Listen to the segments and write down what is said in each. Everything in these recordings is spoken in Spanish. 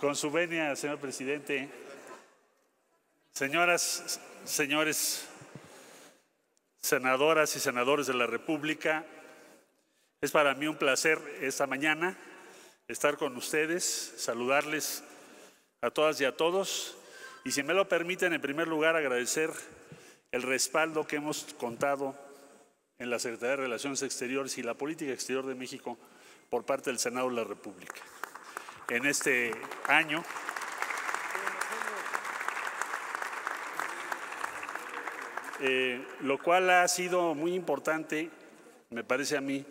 Con su venia, señor presidente, señoras, señores senadoras y senadores de la República, es para mí un placer esta mañana estar con ustedes, saludarles a todas y a todos y si me lo permiten, en primer lugar agradecer el respaldo que hemos contado en la Secretaría de Relaciones Exteriores y la Política Exterior de México por parte del Senado de la República. En este año... Eh, lo cual ha sido muy importante, me parece a mí,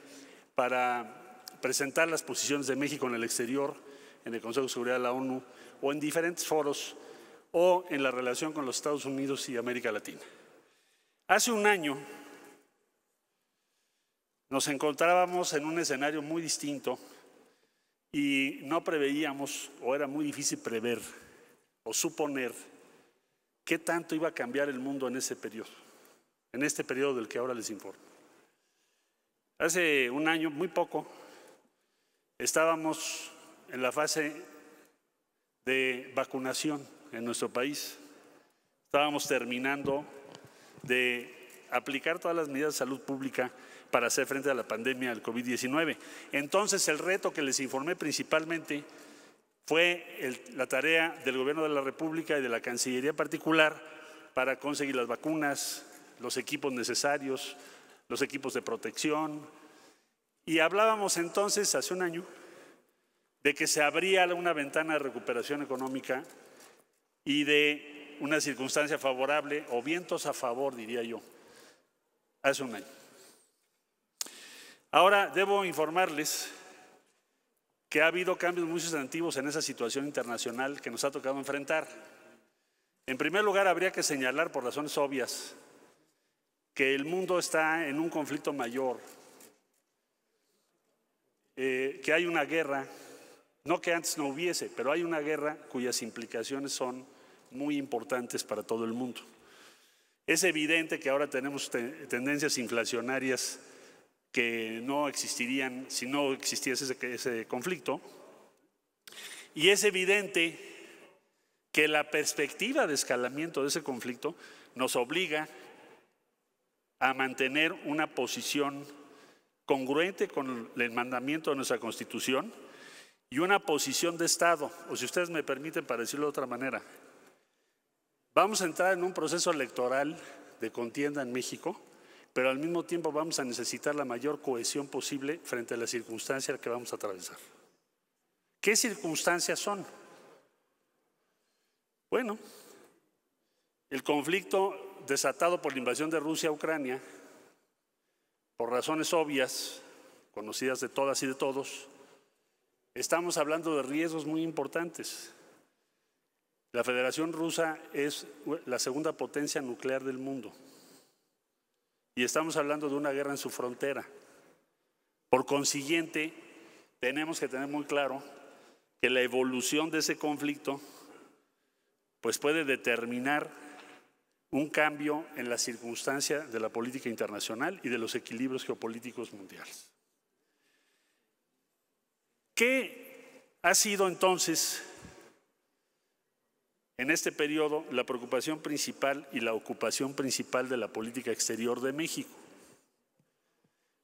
para presentar las posiciones de México en el exterior, en el Consejo de Seguridad de la ONU, o en diferentes foros, o en la relación con los Estados Unidos y América Latina. Hace un año, nos encontrábamos en un escenario muy distinto y no preveíamos, o era muy difícil prever o suponer qué tanto iba a cambiar el mundo en ese periodo, en este periodo del que ahora les informo. Hace un año, muy poco, estábamos en la fase de vacunación en nuestro país. Estábamos terminando de aplicar todas las medidas de salud pública para hacer frente a la pandemia del COVID-19. Entonces, el reto que les informé principalmente fue la tarea del Gobierno de la República y de la Cancillería particular para conseguir las vacunas, los equipos necesarios, los equipos de protección. Y hablábamos entonces, hace un año, de que se abría una ventana de recuperación económica y de una circunstancia favorable o vientos a favor, diría yo, hace un año. Ahora debo informarles que ha habido cambios muy sustantivos en esa situación internacional que nos ha tocado enfrentar. En primer lugar, habría que señalar, por razones obvias, que el mundo está en un conflicto mayor, eh, que hay una guerra, no que antes no hubiese, pero hay una guerra cuyas implicaciones son muy importantes para todo el mundo. Es evidente que ahora tenemos tendencias inflacionarias que no existirían si no existiese ese, conflicto. Y es evidente que la perspectiva de escalamiento de ese conflicto nos obliga a mantener una posición congruente con el mandamiento de nuestra Constitución y una posición de Estado, o si ustedes me permiten para decirlo de otra manera, vamos a entrar en un proceso electoral de contienda en México pero al mismo tiempo vamos a necesitar la mayor cohesión posible frente a las circunstancias que vamos a atravesar. ¿Qué circunstancias son? Bueno, el conflicto desatado por la invasión de Rusia a Ucrania, por razones obvias, conocidas de todas y de todos, estamos hablando de riesgos muy importantes. La Federación Rusa es la segunda potencia nuclear del mundo. Y estamos hablando de una guerra en su frontera. Por consiguiente, tenemos que tener muy claro que la evolución de ese conflicto pues puede determinar un cambio en la circunstancia de la política internacional y de los equilibrios geopolíticos mundiales. ¿Qué ha sido entonces en este periodo, la preocupación principal y la ocupación principal de la política exterior de México.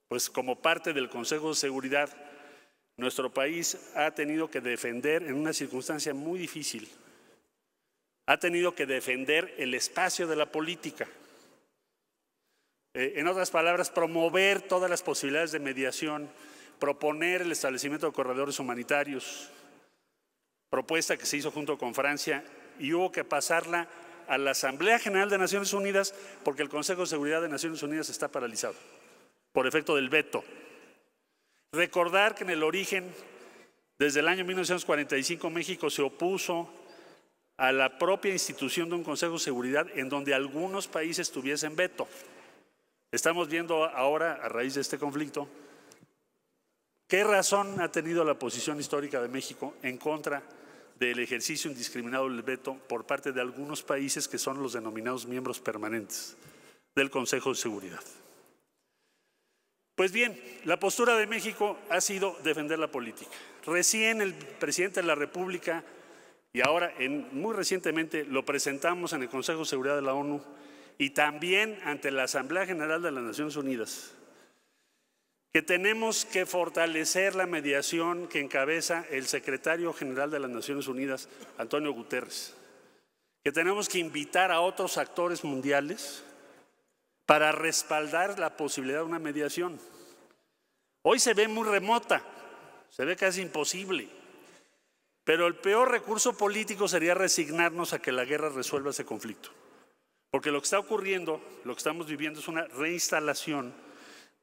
Pues como parte del Consejo de Seguridad, nuestro país ha tenido que defender en una circunstancia muy difícil, ha tenido que defender el espacio de la política. Eh, en otras palabras, promover todas las posibilidades de mediación, proponer el establecimiento de corredores humanitarios, propuesta que se hizo junto con Francia y hubo que pasarla a la Asamblea General de Naciones Unidas porque el Consejo de Seguridad de Naciones Unidas está paralizado por efecto del veto. Recordar que en el origen, desde el año 1945, México se opuso a la propia institución de un Consejo de Seguridad en donde algunos países tuviesen veto. Estamos viendo ahora, a raíz de este conflicto, qué razón ha tenido la posición histórica de México en contra del ejercicio indiscriminado del veto por parte de algunos países que son los denominados miembros permanentes del Consejo de Seguridad. Pues bien, la postura de México ha sido defender la política. Recién el presidente de la República y ahora en, muy recientemente lo presentamos en el Consejo de Seguridad de la ONU y también ante la Asamblea General de las Naciones Unidas que tenemos que fortalecer la mediación que encabeza el secretario general de las Naciones Unidas, Antonio Guterres, que tenemos que invitar a otros actores mundiales para respaldar la posibilidad de una mediación. Hoy se ve muy remota, se ve casi imposible, pero el peor recurso político sería resignarnos a que la guerra resuelva ese conflicto, porque lo que está ocurriendo, lo que estamos viviendo es una reinstalación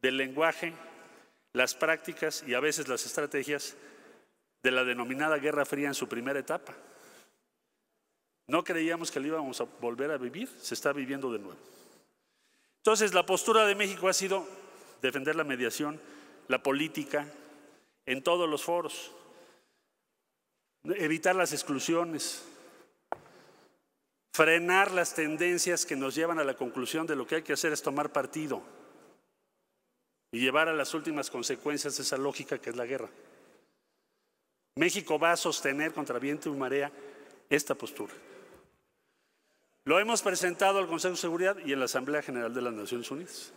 del lenguaje las prácticas y a veces las estrategias de la denominada Guerra Fría en su primera etapa. No creíamos que lo íbamos a volver a vivir, se está viviendo de nuevo. Entonces, la postura de México ha sido defender la mediación, la política, en todos los foros, evitar las exclusiones, frenar las tendencias que nos llevan a la conclusión de lo que hay que hacer es tomar partido y llevar a las últimas consecuencias esa lógica que es la guerra. México va a sostener contra viento y marea esta postura. Lo hemos presentado al Consejo de Seguridad y en la Asamblea General de las Naciones Unidas.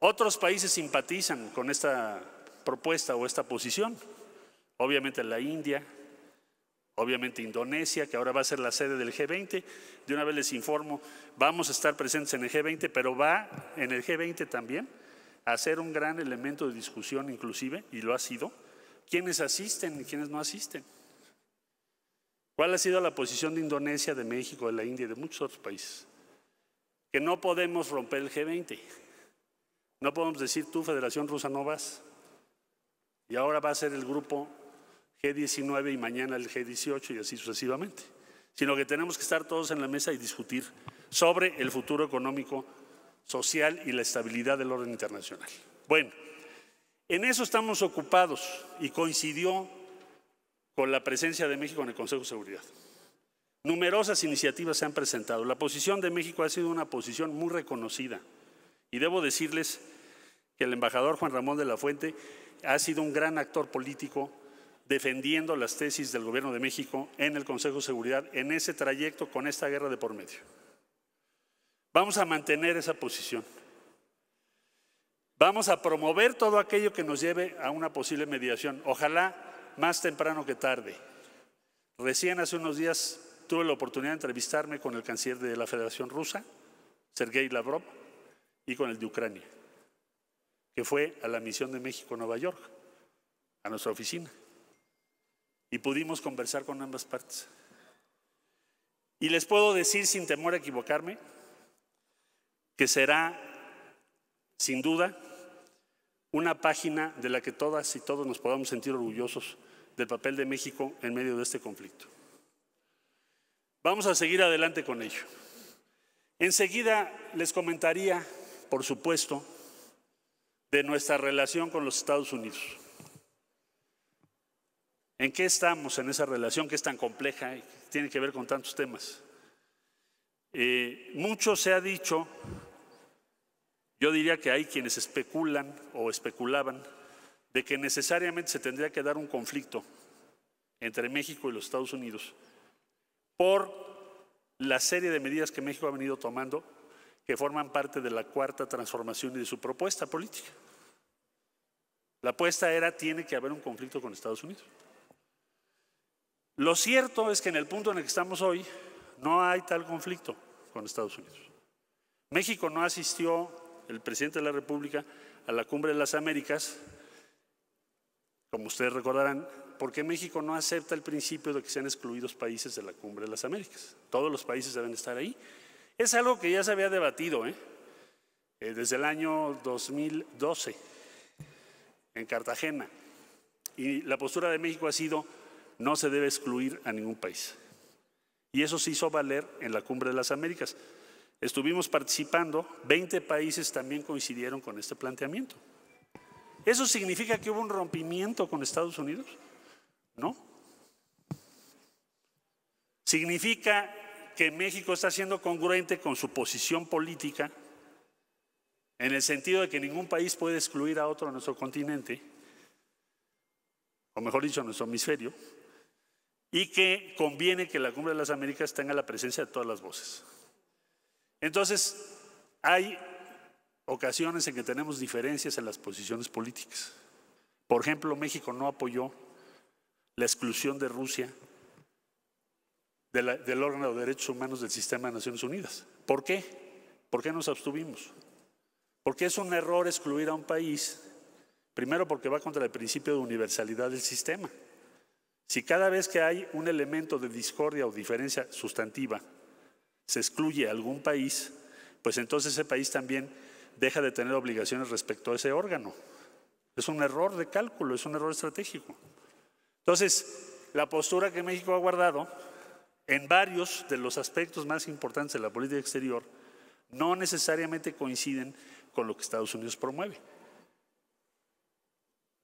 Otros países simpatizan con esta propuesta o esta posición. Obviamente la India, obviamente Indonesia, que ahora va a ser la sede del G20. De una vez les informo, vamos a estar presentes en el G20, pero va en el G20 también hacer ser un gran elemento de discusión inclusive, y lo ha sido, quiénes asisten y quiénes no asisten. ¿Cuál ha sido la posición de Indonesia, de México, de la India y de muchos otros países? Que no podemos romper el G20. No podemos decir, tú, Federación Rusa, no vas. Y ahora va a ser el grupo G19 y mañana el G18 y así sucesivamente. Sino que tenemos que estar todos en la mesa y discutir sobre el futuro económico social y la estabilidad del orden internacional. Bueno, en eso estamos ocupados y coincidió con la presencia de México en el Consejo de Seguridad. Numerosas iniciativas se han presentado. La posición de México ha sido una posición muy reconocida y debo decirles que el embajador Juan Ramón de la Fuente ha sido un gran actor político defendiendo las tesis del gobierno de México en el Consejo de Seguridad en ese trayecto con esta guerra de por medio. Vamos a mantener esa posición. Vamos a promover todo aquello que nos lleve a una posible mediación. Ojalá más temprano que tarde. Recién hace unos días tuve la oportunidad de entrevistarme con el canciller de la Federación Rusa, Sergei Lavrov, y con el de Ucrania, que fue a la misión de México a Nueva York, a nuestra oficina. Y pudimos conversar con ambas partes. Y les puedo decir sin temor a equivocarme que será, sin duda, una página de la que todas y todos nos podamos sentir orgullosos del papel de México en medio de este conflicto. Vamos a seguir adelante con ello. Enseguida les comentaría, por supuesto, de nuestra relación con los Estados Unidos. ¿En qué estamos en esa relación que es tan compleja y tiene que ver con tantos temas? mucho se ha dicho, yo diría que hay quienes especulan o especulaban de que necesariamente se tendría que dar un conflicto entre México y los Estados Unidos por la serie de medidas que México ha venido tomando que forman parte de la cuarta transformación y de su propuesta política. La apuesta era, tiene que haber un conflicto con Estados Unidos. Lo cierto es que en el punto en el que estamos hoy, no hay tal conflicto con Estados Unidos. México no asistió, el presidente de la República, a la cumbre de las Américas, como ustedes recordarán, porque México no acepta el principio de que sean excluidos países de la cumbre de las Américas. Todos los países deben estar ahí. Es algo que ya se había debatido ¿eh? Eh, desde el año 2012 en Cartagena. Y la postura de México ha sido no se debe excluir a ningún país. Y eso se hizo valer en la Cumbre de las Américas. Estuvimos participando, 20 países también coincidieron con este planteamiento. ¿Eso significa que hubo un rompimiento con Estados Unidos? No. Significa que México está siendo congruente con su posición política, en el sentido de que ningún país puede excluir a otro a nuestro continente, o mejor dicho, a nuestro hemisferio, y que conviene que la Cumbre de las Américas tenga la presencia de todas las voces. Entonces, hay ocasiones en que tenemos diferencias en las posiciones políticas. Por ejemplo, México no apoyó la exclusión de Rusia del órgano de derechos humanos del sistema de Naciones Unidas. ¿Por qué? ¿Por qué nos abstuvimos? Porque es un error excluir a un país, primero porque va contra el principio de universalidad del sistema. Si cada vez que hay un elemento de discordia o diferencia sustantiva se excluye a algún país, pues entonces ese país también deja de tener obligaciones respecto a ese órgano. Es un error de cálculo, es un error estratégico. Entonces, la postura que México ha guardado en varios de los aspectos más importantes de la política exterior no necesariamente coinciden con lo que Estados Unidos promueve.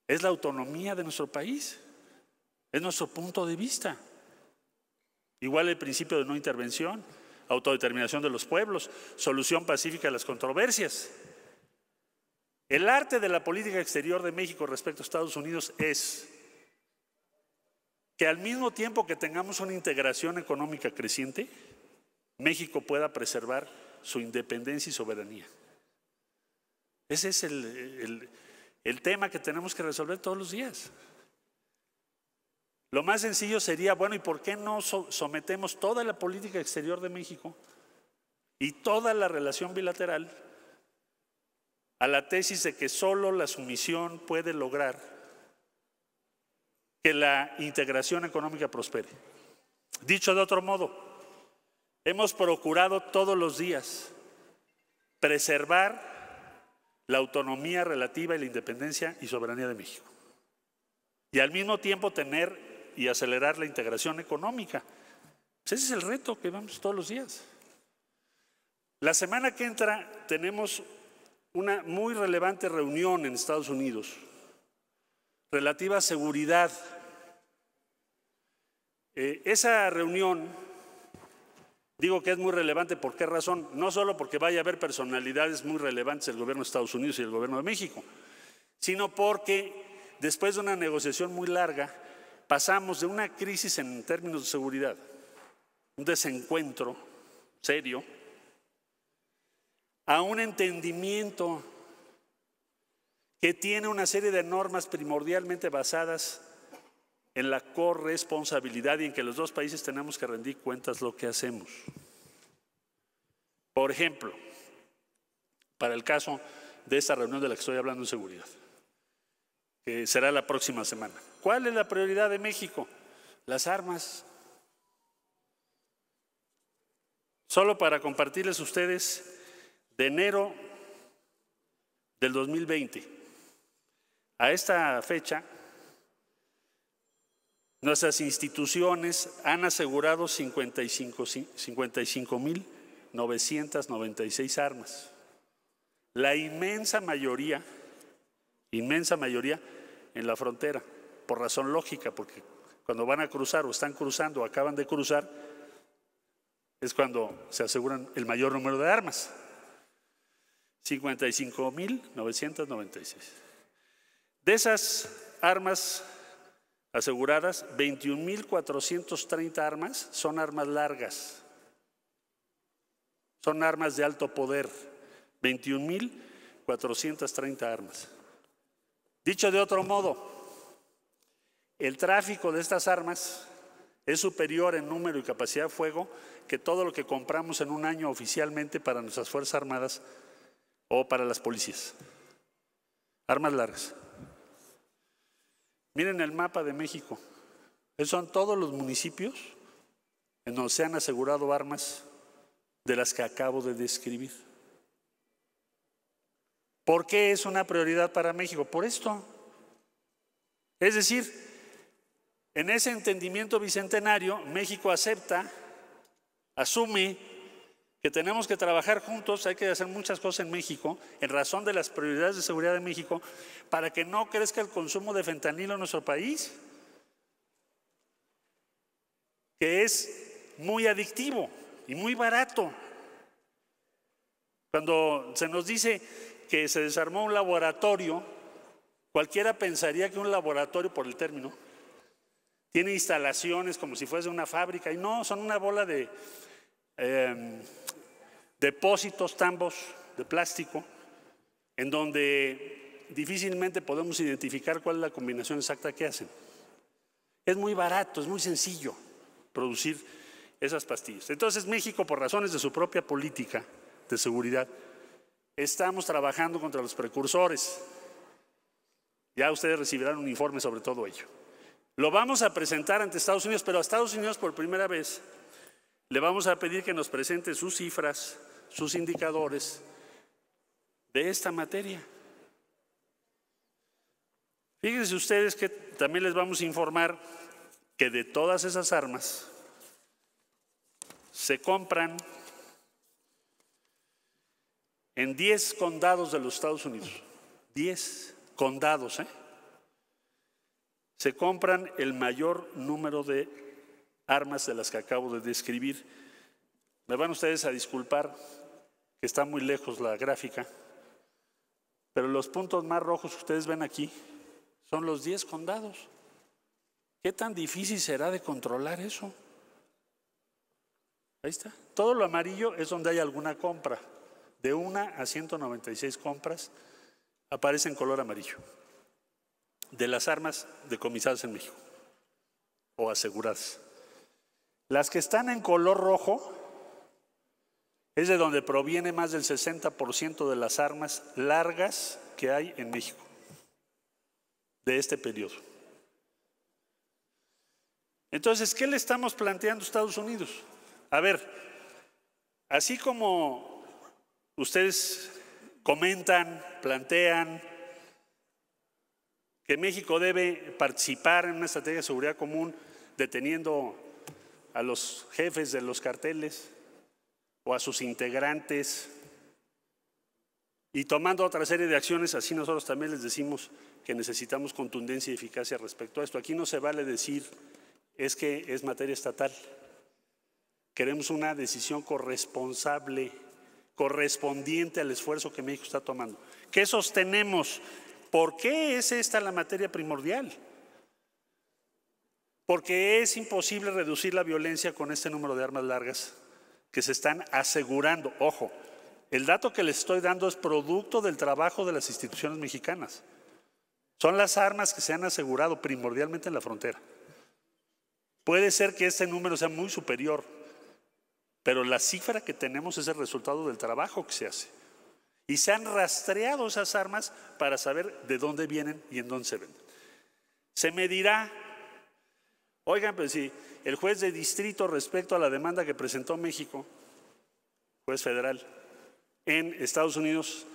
Es la autonomía de nuestro país. Es nuestro punto de vista. Igual el principio de no intervención, autodeterminación de los pueblos, solución pacífica a las controversias. El arte de la política exterior de México respecto a Estados Unidos es que al mismo tiempo que tengamos una integración económica creciente, México pueda preservar su independencia y soberanía. Ese es el, el tema que tenemos que resolver todos los días. Lo más sencillo sería, bueno, ¿y por qué no sometemos toda la política exterior de México y toda la relación bilateral a la tesis de que solo la sumisión puede lograr que la integración económica prospere? Dicho de otro modo, hemos procurado todos los días preservar la autonomía relativa y la independencia y soberanía de México. Y al mismo tiempo tener y acelerar la integración económica. Pues ese es el reto que vamos todos los días. La semana que entra tenemos una muy relevante reunión en Estados Unidos relativa a seguridad. Eh, esa reunión, digo que es muy relevante, ¿por qué razón? No solo porque vaya a haber personalidades muy relevantes del gobierno de Estados Unidos y el gobierno de México, sino porque después de una negociación muy larga, pasamos de una crisis en términos de seguridad, un desencuentro serio, a un entendimiento que tiene una serie de normas primordialmente basadas en la corresponsabilidad y en que los dos países tenemos que rendir cuentas lo que hacemos. Por ejemplo, para el caso de esta reunión de la que estoy hablando en seguridad será la próxima semana. ¿Cuál es la prioridad de México? Las armas. Solo para compartirles ustedes, de enero del 2020 a esta fecha, nuestras instituciones han asegurado 55.996 armas. La inmensa mayoría, inmensa mayoría, en la frontera, por razón lógica, porque cuando van a cruzar o están cruzando o acaban de cruzar, es cuando se aseguran el mayor número de armas. 55.996. De esas armas aseguradas, 21.430 armas son armas largas, son armas de alto poder, 21.430 armas. Dicho de otro modo, el tráfico de estas armas es superior en número y capacidad de fuego que todo lo que compramos en un año oficialmente para nuestras Fuerzas Armadas o para las policías. Armas largas. Miren el mapa de México. Esos son todos los municipios en donde se han asegurado armas de las que acabo de describir. ¿Por qué es una prioridad para México? Por esto. Es decir, en ese entendimiento bicentenario, México acepta, asume que tenemos que trabajar juntos, hay que hacer muchas cosas en México, en razón de las prioridades de seguridad de México, para que no crezca el consumo de fentanilo en nuestro país, que es muy adictivo y muy barato. Cuando se nos dice que se desarmó un laboratorio, cualquiera pensaría que un laboratorio, por el término, tiene instalaciones como si fuese una fábrica, y no, son una bola de em, depósitos, tambos de plástico, en donde difícilmente podemos identificar cuál es la combinación exacta que hacen. Es muy barato, es muy sencillo producir esas pastillas. Entonces México, por razones de su propia política de seguridad, Estamos trabajando contra los precursores. Ya ustedes recibirán un informe sobre todo ello. Lo vamos a presentar ante Estados Unidos, pero a Estados Unidos por primera vez le vamos a pedir que nos presente sus cifras, sus indicadores de esta materia. Fíjense ustedes que también les vamos a informar que de todas esas armas se compran en 10 condados de los Estados Unidos. 10 condados, ¿eh? Se compran el mayor número de armas de las que acabo de describir. Me van ustedes a disculpar que está muy lejos la gráfica, pero los puntos más rojos que ustedes ven aquí son los 10 condados. ¿Qué tan difícil será de controlar eso? Ahí está. Todo lo amarillo es donde hay alguna compra de 1 a 196 compras aparece en color amarillo de las armas decomisadas en México o aseguradas. Las que están en color rojo es de donde proviene más del 60% de las armas largas que hay en México de este periodo. Entonces, ¿qué le estamos planteando a Estados Unidos? A ver, así como Ustedes comentan, plantean que México debe participar en una estrategia de seguridad común deteniendo a los jefes de los carteles o a sus integrantes y tomando otra serie de acciones, así nosotros también les decimos que necesitamos contundencia y eficacia respecto a esto. Aquí no se vale decir es que es materia estatal. Queremos una decisión corresponsable correspondiente al esfuerzo que México está tomando. ¿Qué sostenemos? ¿Por qué es esta la materia primordial? Porque es imposible reducir la violencia con este número de armas largas que se están asegurando. Ojo, el dato que les estoy dando es producto del trabajo de las instituciones mexicanas. Son las armas que se han asegurado primordialmente en la frontera. Puede ser que este número sea muy superior, pero la cifra que tenemos es el resultado del trabajo que se hace. Y se han rastreado esas armas para saber de dónde vienen y en dónde se venden. Se medirá, oigan, pues si el juez de distrito respecto a la demanda que presentó México, juez federal, en Estados Unidos,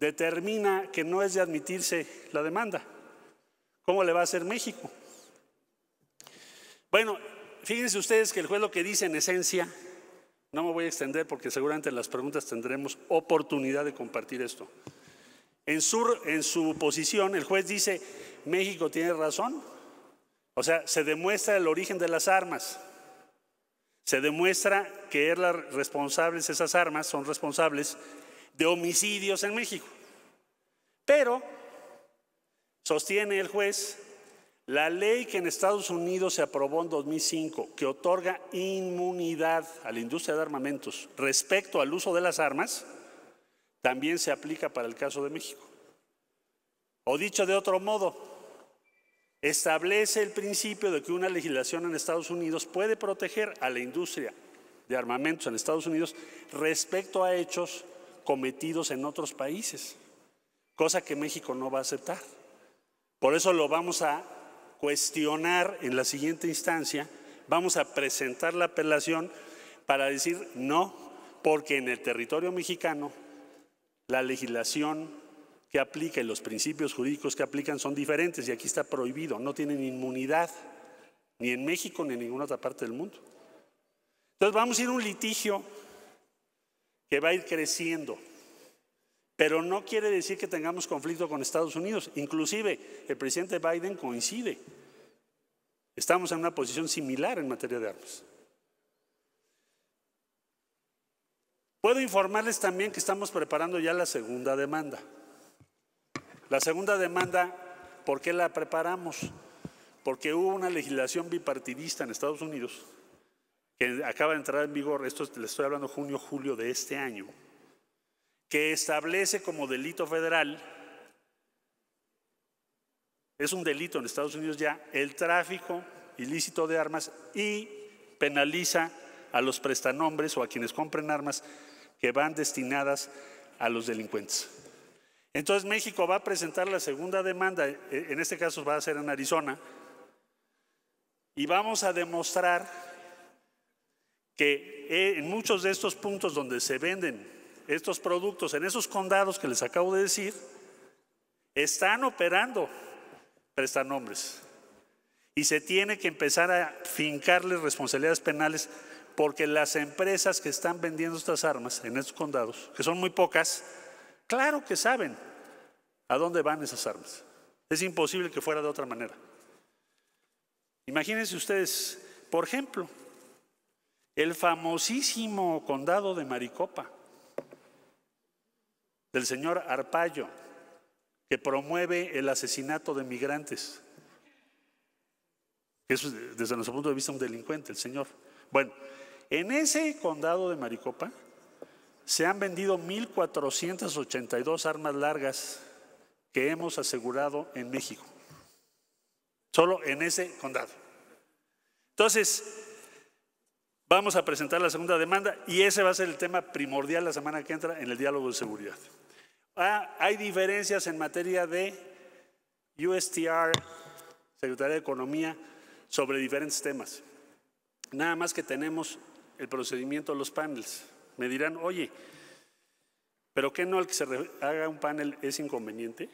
determina que no es de admitirse la demanda. ¿Cómo le va a hacer México? Bueno, fíjense ustedes que el juez lo que dice en esencia no me voy a extender porque seguramente en las preguntas tendremos oportunidad de compartir esto. En su, en su posición, el juez dice, México tiene razón. O sea, se demuestra el origen de las armas. Se demuestra que es er responsables, esas armas son responsables de homicidios en México. Pero sostiene el juez la ley que en Estados Unidos se aprobó en 2005, que otorga inmunidad a la industria de armamentos respecto al uso de las armas, también se aplica para el caso de México. O dicho de otro modo, establece el principio de que una legislación en Estados Unidos puede proteger a la industria de armamentos en Estados Unidos respecto a hechos cometidos en otros países, cosa que México no va a aceptar. Por eso lo vamos a cuestionar en la siguiente instancia, vamos a presentar la apelación para decir no, porque en el territorio mexicano la legislación que aplica y los principios jurídicos que aplican son diferentes y aquí está prohibido, no tienen inmunidad, ni en México ni en ninguna otra parte del mundo. Entonces vamos a ir a un litigio que va a ir creciendo. Pero no quiere decir que tengamos conflicto con Estados Unidos. Inclusive el presidente Biden coincide. Estamos en una posición similar en materia de armas. Puedo informarles también que estamos preparando ya la segunda demanda. La segunda demanda, ¿por qué la preparamos? Porque hubo una legislación bipartidista en Estados Unidos que acaba de entrar en vigor, esto le estoy hablando junio, julio de este año, que establece como delito federal, es un delito en Estados Unidos ya, el tráfico ilícito de armas y penaliza a los prestanombres o a quienes compren armas que van destinadas a los delincuentes. Entonces México va a presentar la segunda demanda, e, en este caso va a ser en Arizona, y vamos a demostrar que eh, en muchos de estos puntos donde se venden estos productos en esos condados que les acabo de decir, están operando prestanombres. Y se tiene que empezar a fincarles responsabilidades penales porque las empresas que están vendiendo estas armas en estos condados, que son muy pocas, claro que saben a dónde van esas armas. Es imposible que fuera de otra manera. Imagínense ustedes, por ejemplo, el famosísimo condado de Maricopa del señor Arpallo, que promueve el asesinato de migrantes. Eso es, desde nuestro punto de vista, un delincuente, el señor. Bueno, en ese condado de Maricopa se han vendido 1.482 armas largas que hemos asegurado en México. Solo en ese condado. Entonces, Vamos a presentar la segunda demanda y ese va a ser el tema primordial la semana que entra en el diálogo de seguridad. Ah, hay diferencias en materia de USTR, Secretaría de Economía, sobre diferentes temas. Nada más que tenemos el procedimiento de los paneles. Me dirán, oye, ¿pero qué no el que se haga un panel es inconveniente?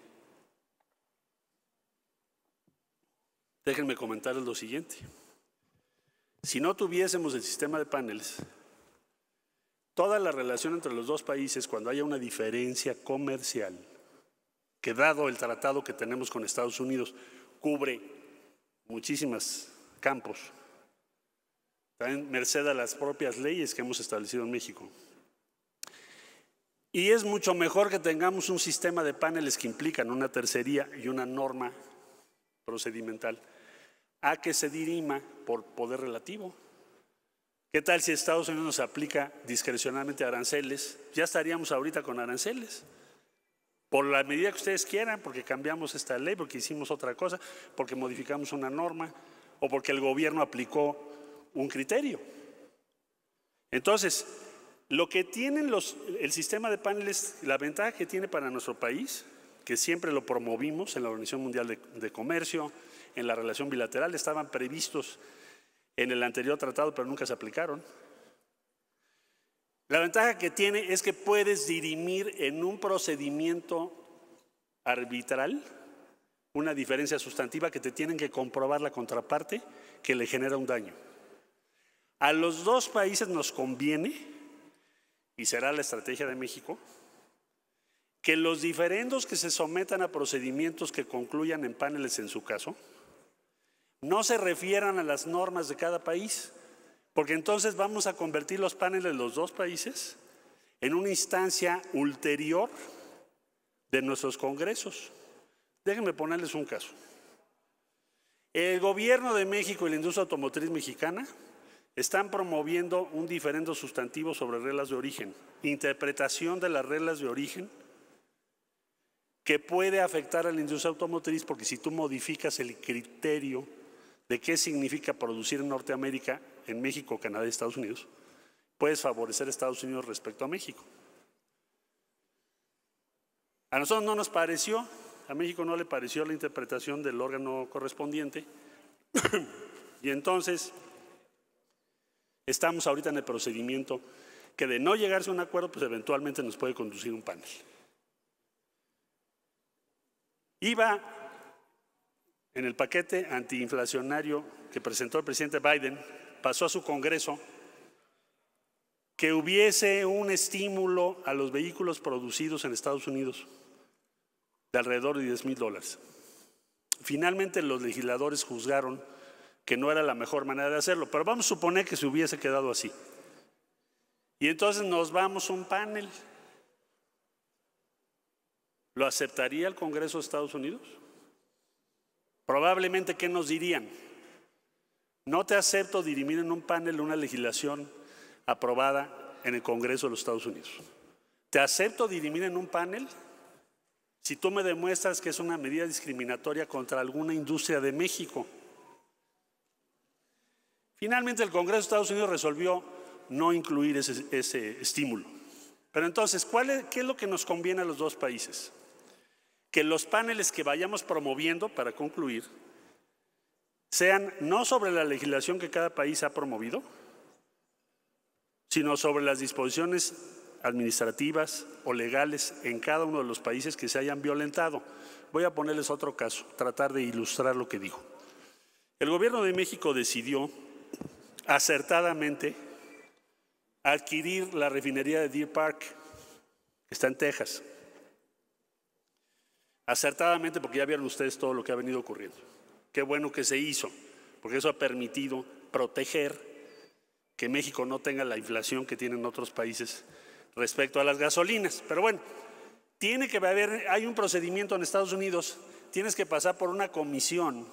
Déjenme comentarles lo siguiente. Si no tuviésemos el sistema de paneles, Toda la relación entre los dos países, cuando haya una diferencia comercial, que dado el tratado que tenemos con Estados Unidos, cubre muchísimos campos, también merced a las propias leyes que hemos establecido en México. Y es mucho mejor que tengamos un sistema de paneles que implican una tercería y una norma procedimental a que se dirima por poder relativo. ¿Qué tal si Estados Unidos nos aplica discrecionalmente aranceles? Ya estaríamos ahorita con aranceles. Por la medida que ustedes quieran, porque cambiamos esta ley, porque hicimos otra cosa, porque modificamos una norma o porque el gobierno aplicó un criterio. Entonces, lo que tienen los, el sistema de paneles, la ventaja que tiene para nuestro país, que siempre lo promovimos en la Organización Mundial de, de Comercio, en la relación bilateral, estaban previstos en el anterior tratado, pero nunca se aplicaron. La ventaja que tiene es que puedes dirimir en un procedimiento arbitral una diferencia sustantiva que te tienen que comprobar la contraparte que le genera un daño. A los dos países nos conviene, y será la estrategia de México, que los diferendos que se sometan a procedimientos que concluyan en paneles en su caso, no se refieran a las normas de cada país, porque entonces vamos a convertir los paneles de los dos países en una instancia ulterior de nuestros congresos. Déjenme ponerles un caso. El gobierno de México y la industria automotriz mexicana están promoviendo un diferendo sustantivo sobre reglas de origen, interpretación de las reglas de origen que puede afectar a la industria automotriz porque si tú modificas el criterio de qué significa producir en Norteamérica, en México, Canadá y Estados Unidos, puedes favorecer a Estados Unidos respecto a México. A nosotros no nos pareció, a México no le pareció la interpretación del órgano correspondiente, y entonces estamos ahorita en el procedimiento que de no llegarse a un acuerdo, pues eventualmente nos puede conducir un panel. Iba en el paquete antiinflacionario que presentó el presidente Biden, pasó a su Congreso que hubiese un estímulo a los vehículos producidos en Estados Unidos de alrededor de 10 mil dólares. Finalmente los legisladores juzgaron que no era la mejor manera de hacerlo, pero vamos a suponer que se hubiese quedado así. Y entonces nos vamos a un panel. ¿Lo aceptaría el Congreso de Estados Unidos? probablemente ¿qué nos dirían? No te acepto dirimir en un panel una legislación aprobada en el Congreso de los Estados Unidos. Te acepto dirimir en un panel si tú me demuestras que es una medida discriminatoria contra alguna industria de México. Finalmente el Congreso de Estados Unidos resolvió no incluir ese, estímulo. Pero entonces, ¿qué es lo que nos conviene a los dos países? que los paneles que vayamos promoviendo, para concluir, sean no sobre la legislación que cada país ha promovido, sino sobre las disposiciones administrativas o legales en cada uno de los países que se hayan violentado. Voy a ponerles otro caso, tratar de ilustrar lo que digo. El gobierno de México decidió acertadamente adquirir la refinería de Deer Park, que está en Texas acertadamente porque ya vieron ustedes todo lo que ha venido ocurriendo. Qué bueno que se hizo, porque eso ha permitido proteger que México no tenga la inflación que tienen otros países respecto a las gasolinas. Pero bueno, tiene que haber, hay un procedimiento en Estados Unidos, tienes que pasar por una comisión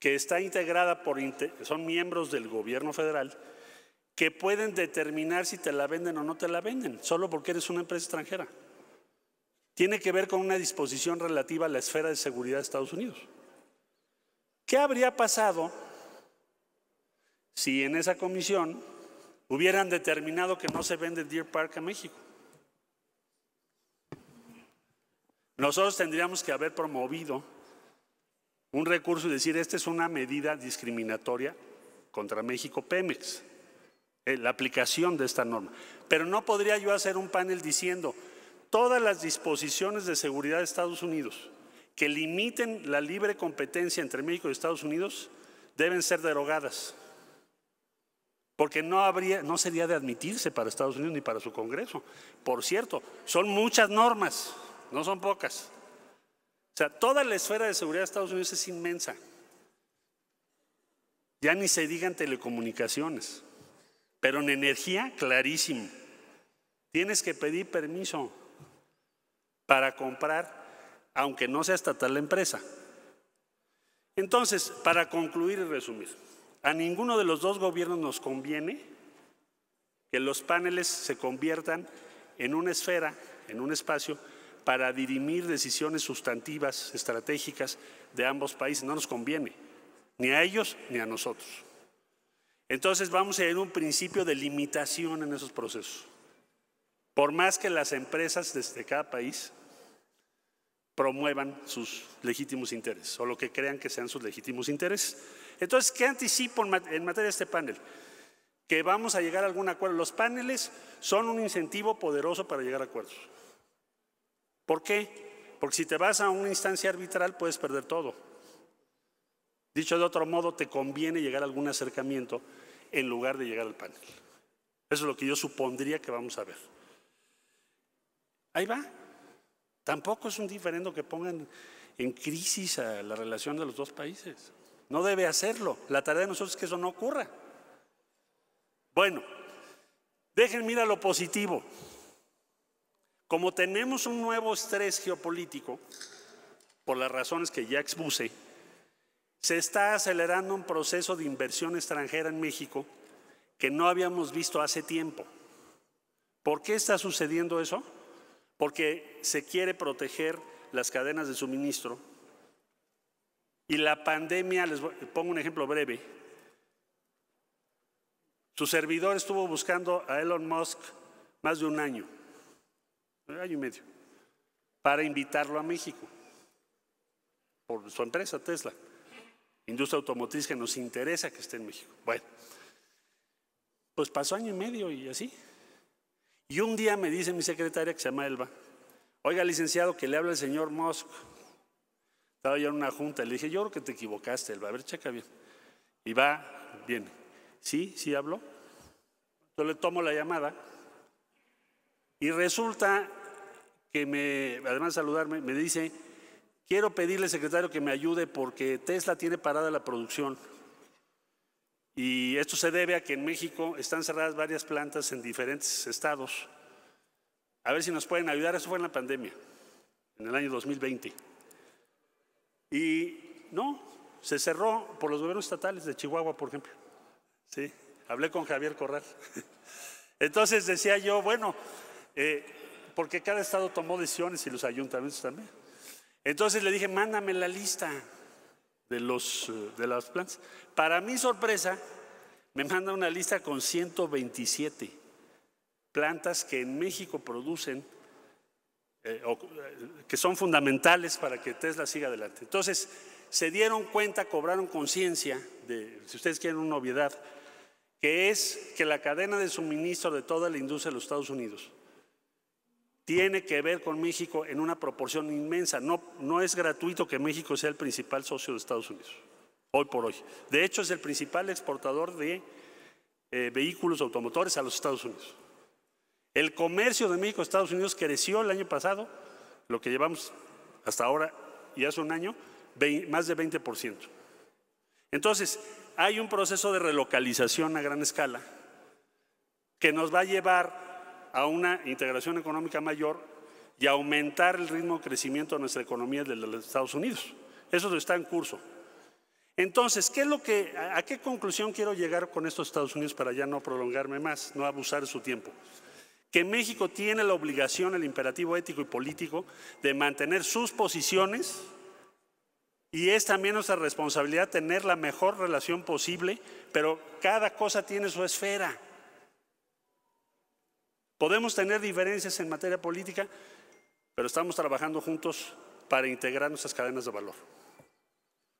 que está integrada por, son miembros del gobierno federal, que pueden determinar si te la venden o no te la venden, solo porque eres una empresa extranjera tiene que ver con una disposición relativa a la esfera de seguridad de Estados Unidos. ¿Qué habría pasado si en esa comisión hubieran determinado que no se vende Deer Park a México? Nosotros tendríamos que haber promovido un recurso y decir, esta es una medida discriminatoria contra México Pemex, eh, la aplicación de esta norma. Pero no podría yo hacer un panel diciendo, todas las disposiciones de seguridad de Estados Unidos que limiten la libre competencia entre México y Estados Unidos deben ser derogadas. Porque no, habría, no sería de admitirse para Estados Unidos ni para su Congreso. Por cierto, son muchas normas, no son pocas. O sea, toda la esfera de seguridad de Estados Unidos es inmensa. Ya ni se digan telecomunicaciones. Pero en energía, clarísimo. Tienes que pedir permiso para comprar, aunque no sea estatal la empresa. Entonces, para concluir y resumir, a ninguno de los dos gobiernos nos conviene que los paneles se conviertan en una esfera, en un espacio para dirimir decisiones sustantivas, estratégicas de ambos países. No nos conviene, ni a ellos ni a nosotros. Entonces vamos a ir a un principio de limitación en esos procesos. Por más que las empresas desde cada país promuevan sus legítimos intereses o lo que crean que sean sus legítimos intereses. Entonces, ¿qué anticipo en materia de este panel? Que vamos a llegar a algún acuerdo. Los paneles son un incentivo poderoso para llegar a acuerdos. ¿Por qué? Porque si te vas a una instancia arbitral puedes perder todo. Dicho de otro modo, te conviene llegar a algún acercamiento en lugar de llegar al panel. Eso es lo que yo supondría que vamos a ver. Ahí va, Tampoco es un diferendo que pongan en crisis a la relación de los dos países. No debe hacerlo. La tarea de nosotros es que eso no ocurra. Bueno, dejen mira lo positivo. Como tenemos un nuevo estrés geopolítico, por las razones que ya expuse, se está acelerando un proceso de inversión extranjera en México que no habíamos visto hace tiempo. ¿Por qué está sucediendo eso? porque se quiere proteger las cadenas de suministro. Y la pandemia, les pongo un ejemplo breve. Su servidor estuvo buscando a Elon Musk más de un año, año y medio, para invitarlo a México, por su empresa Tesla, industria automotriz que nos interesa que esté en México. Bueno, pues pasó año y medio y así. Y un día me dice mi secretaria, que se llama Elba, oiga, licenciado, que le habla el señor Musk, Estaba yo en una junta, le dije, yo creo que te equivocaste, Elba, a ver, checa bien. Y va, viene. Sí, sí habló. Yo le tomo la llamada. Y resulta que me, además de saludarme, me dice, quiero pedirle, secretario, que me ayude porque Tesla tiene parada la producción. Y esto se debe a que en México están cerradas varias plantas en diferentes estados. A ver si nos pueden ayudar. Eso fue en la pandemia, en el año 2020. Y no, se cerró por los gobiernos estatales de Chihuahua, por ejemplo. Sí, hablé con Javier Corral. Entonces decía yo, bueno, eh, porque cada estado tomó decisiones y los ayuntamientos también. Entonces le dije, mándame la lista de, los, eh, de las plantas. Para mi sorpresa, me manda una lista con 127 plantas que en México producen, eh, eh, que son fundamentales para que Tesla siga adelante. Entonces, se dieron cuenta, cobraron conciencia, si ustedes quieren una novedad, que es que la cadena de suministro de toda la industria de los Estados Unidos tiene que ver con México en una proporción inmensa. No, no es gratuito que México sea el principal socio de Estados Unidos, hoy por hoy. De hecho, es el principal exportador de eh, vehículos automotores a los Estados Unidos. El comercio de México a Estados Unidos creció el año pasado, lo que llevamos hasta ahora y hace un año, más de 20%. Entonces, hay un proceso de relocalización a gran escala que nos va a llevar a una integración económica mayor y aumentar el ritmo de crecimiento de nuestra economía de los Estados Unidos. Eso está en curso. Entonces, ¿qué es lo que, ¿a qué conclusión quiero llegar con estos Estados Unidos para ya no prolongarme más, no abusar de su tiempo? Que México tiene la obligación, el imperativo ético y político de mantener sus posiciones y es también nuestra responsabilidad tener la mejor relación posible, pero cada cosa tiene su esfera. Podemos tener diferencias en materia política, pero estamos trabajando juntos para integrar nuestras cadenas de valor.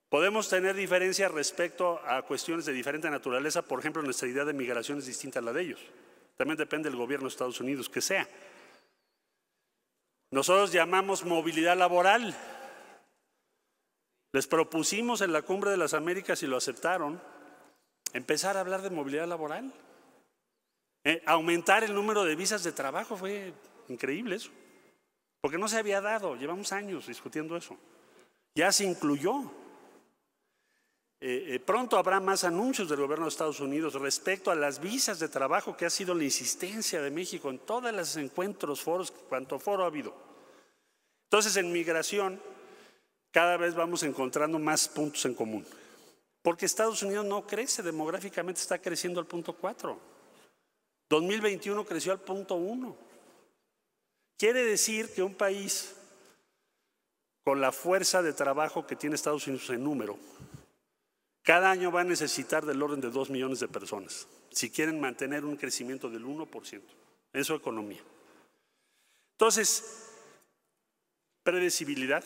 Podemos tener diferencias respecto a cuestiones de diferente naturaleza, por ejemplo, nuestra idea de migración es distinta a la de ellos. También depende del gobierno de Estados Unidos que sea. Nosotros llamamos movilidad laboral. Les propusimos en la Cumbre de las Américas y lo aceptaron, empezar a hablar de movilidad laboral. Eh, aumentar el número de visas de trabajo fue increíble eso, porque no se había dado, llevamos años discutiendo eso. Ya se incluyó. Eh, eh, pronto habrá más anuncios del gobierno de Estados Unidos respecto a las visas de trabajo que ha sido la insistencia de México en todos los encuentros, foros, cuanto foro ha habido. Entonces, en migración, cada vez vamos encontrando más puntos en común. Porque Estados Unidos no crece demográficamente, está creciendo al punto cuatro, 2021 creció al punto uno. Quiere decir que un país con la fuerza de trabajo que tiene Estados Unidos en número, cada año va a necesitar del orden de 2 millones de personas, si quieren mantener un crecimiento del 1% en su economía. Entonces, predecibilidad,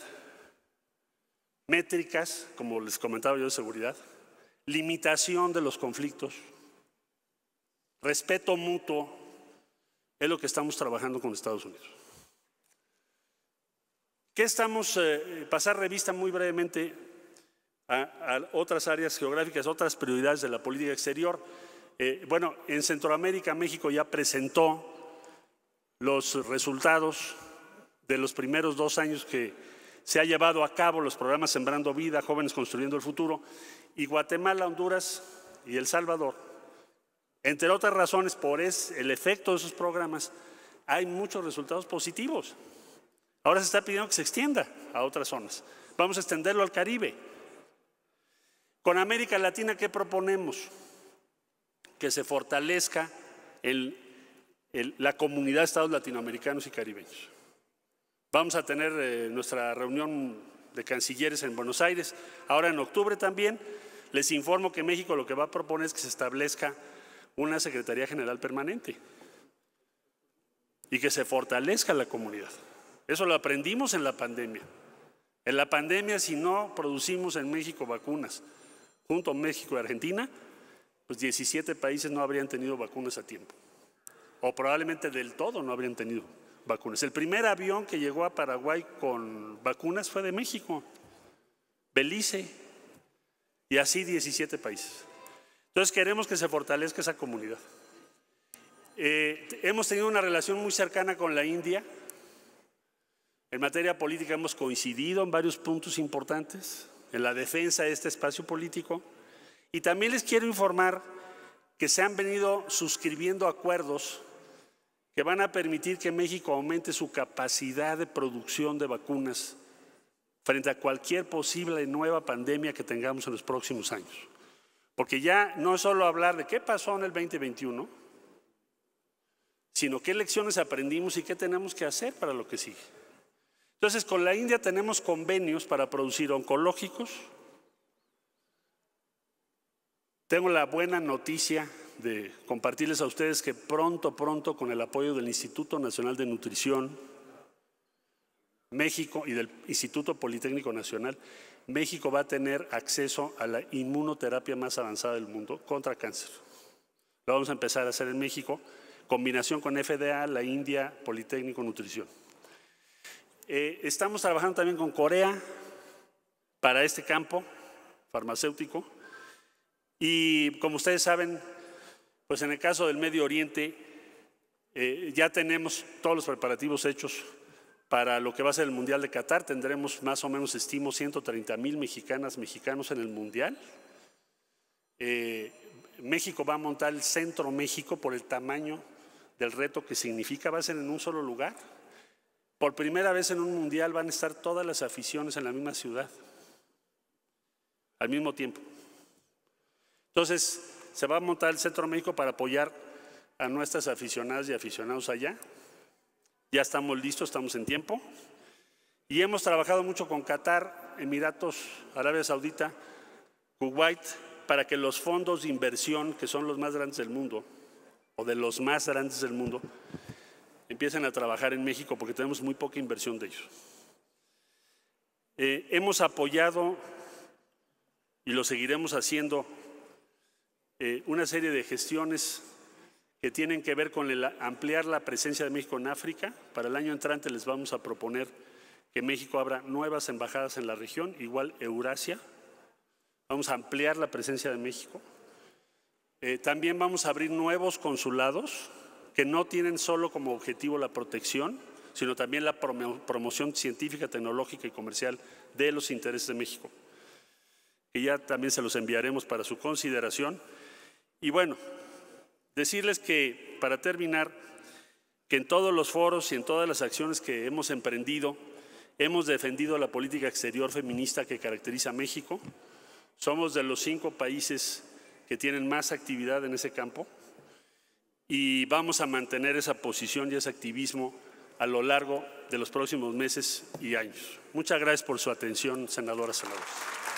métricas, como les comentaba yo, de seguridad, limitación de los conflictos, respeto mutuo, es lo que estamos trabajando con Estados Unidos. ¿Qué estamos? Eh, pasar revista muy brevemente a, otras áreas geográficas, otras prioridades de la política exterior. Eh, bueno, en Centroamérica México ya presentó los resultados de los primeros dos años que se ha llevado a cabo los programas Sembrando Vida, Jóvenes Construyendo el Futuro, y Guatemala, Honduras y El Salvador entre otras razones, por es, el efecto de esos programas, hay muchos resultados positivos. Ahora se está pidiendo que se extienda a otras zonas. Vamos a extenderlo al Caribe. Con América Latina, ¿qué proponemos? Que se fortalezca la comunidad de estados latinoamericanos y caribeños. Vamos a tener eh, nuestra reunión de cancilleres en Buenos Aires, ahora en octubre también. Les informo que México lo que va a proponer es que se establezca una Secretaría General Permanente y que se fortalezca la comunidad. Eso lo aprendimos en la pandemia. En la pandemia, si no producimos en México vacunas, junto a México y Argentina, pues 17 países no habrían tenido vacunas a tiempo. O probablemente del todo no habrían tenido vacunas. El primer avión que llegó a Paraguay con vacunas fue de México, Belice, y así 17 países. Entonces queremos que se fortalezca esa comunidad. Eh, hemos tenido una relación muy cercana con la India. En materia política hemos coincidido en varios puntos importantes, en la defensa de este espacio político. Y también les quiero informar que se han venido suscribiendo acuerdos que van a permitir que México aumente su capacidad de producción de vacunas frente a cualquier posible nueva pandemia que tengamos en los próximos años. Porque ya no es solo hablar de qué pasó en el 2021, sino qué lecciones aprendimos y qué tenemos que hacer para lo que sigue. Entonces, con la India tenemos convenios para producir oncológicos. Tengo la buena noticia de compartirles a ustedes que pronto, pronto, con el apoyo del Instituto Nacional de Nutrición, México y del Instituto Politécnico Nacional, México va a tener acceso a la inmunoterapia más avanzada del mundo contra cáncer. Lo vamos a empezar a hacer en México, combinación con FDA, la India, Politécnico, Nutrición. Eh, estamos trabajando también con Corea para este campo farmacéutico. Y como ustedes saben, pues en el caso del Medio Oriente, eh, ya tenemos todos los preparativos hechos para lo que va a ser el Mundial de Qatar tendremos más o menos, estimo, 130 mil mexicanas, mexicanos en el Mundial. Eh, México va a montar el Centro México por el tamaño del reto que significa, va a ser en un solo lugar. Por primera vez en un mundial van a estar todas las aficiones en la misma ciudad, al mismo tiempo. Entonces, se va a montar el Centro México para apoyar a nuestras aficionadas y aficionados allá. Ya estamos listos, estamos en tiempo. Y hemos trabajado mucho con Qatar, Emiratos, Arabia Saudita, Kuwait, para que los fondos de inversión, que son los más grandes del mundo, o de los más grandes del mundo, empiecen a trabajar en México porque tenemos muy poca inversión de ellos. Eh, hemos apoyado y lo seguiremos haciendo eh, una serie de gestiones que tienen que ver con ampliar la presencia de México en África. Para el año entrante les vamos a proponer que México abra nuevas embajadas en la región, igual Eurasia. Vamos a ampliar la presencia de México. Eh, también vamos a abrir nuevos consulados que no tienen solo como objetivo la protección, sino también la promoción científica, tecnológica y comercial de los intereses de México, que ya también se los enviaremos para su consideración. Y bueno, Decirles que, para terminar, que en todos los foros y en todas las acciones que hemos emprendido, hemos defendido la política exterior feminista que caracteriza a México. Somos de los cinco países que tienen más actividad en ese campo y vamos a mantener esa posición y ese activismo a lo largo de los próximos meses y años. Muchas gracias por su atención, senadoras, senadores.